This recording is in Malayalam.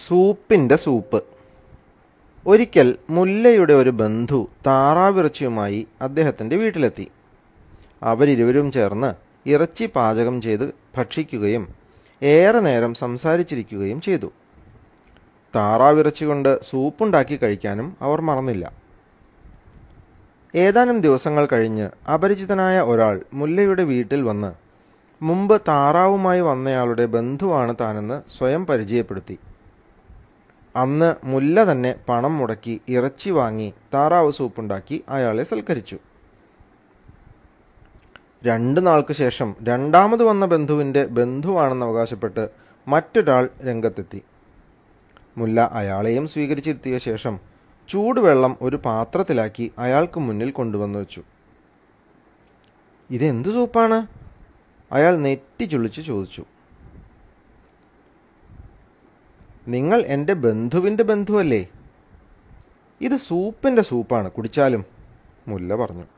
സൂപ്പിൻ്റെ സൂപ്പ് ഒരിക്കൽ മുല്ലയുടെ ഒരു ബന്ധു താറാവിറച്ചിയുമായി അദ്ദേഹത്തിൻ്റെ വീട്ടിലെത്തി അവരിരുവരും ചേർന്ന് ഇറച്ചി പാചകം ചെയ്ത് ഭക്ഷിക്കുകയും ഏറെ നേരം സംസാരിച്ചിരിക്കുകയും ചെയ്തു താറാവിറച്ചി കൊണ്ട് സൂപ്പുണ്ടാക്കി കഴിക്കാനും അവർ മറന്നില്ല ഏതാനും ദിവസങ്ങൾ കഴിഞ്ഞ് അപരിചിതനായ ഒരാൾ മുല്ലയുടെ വീട്ടിൽ വന്ന് മുമ്പ് താറാവുമായി വന്നയാളുടെ ബന്ധുവാണ് താനെന്ന് സ്വയം പരിചയപ്പെടുത്തി അന്ന് മുല്ല തന്നെ പണം മുടക്കി ഇറച്ചി വാങ്ങി താറാവ് സൂപ്പുണ്ടാക്കി അയാളെ സൽക്കരിച്ചു രണ്ട് നാൾക്ക് ശേഷം രണ്ടാമത് വന്ന ബന്ധുവിൻ്റെ ബന്ധുവാണെന്ന് അവകാശപ്പെട്ട് മറ്റൊരാൾ രംഗത്തെത്തി മുല്ല അയാളെയും സ്വീകരിച്ചിരുത്തിയ ശേഷം ചൂടുവെള്ളം ഒരു പാത്രത്തിലാക്കി അയാൾക്ക് മുന്നിൽ കൊണ്ടുവന്നു വെച്ചു ഇതെന്തു സൂപ്പാണ് അയാൾ നെറ്റി ചുളിച്ച് ചോദിച്ചു നിങ്ങൾ എൻ്റെ ബന്ധുവിൻ്റെ ബന്ധുവല്ലേ ഇത് സൂപ്പിൻ്റെ സൂപ്പാണ് കുടിച്ചാലും മുല്ല പറഞ്ഞു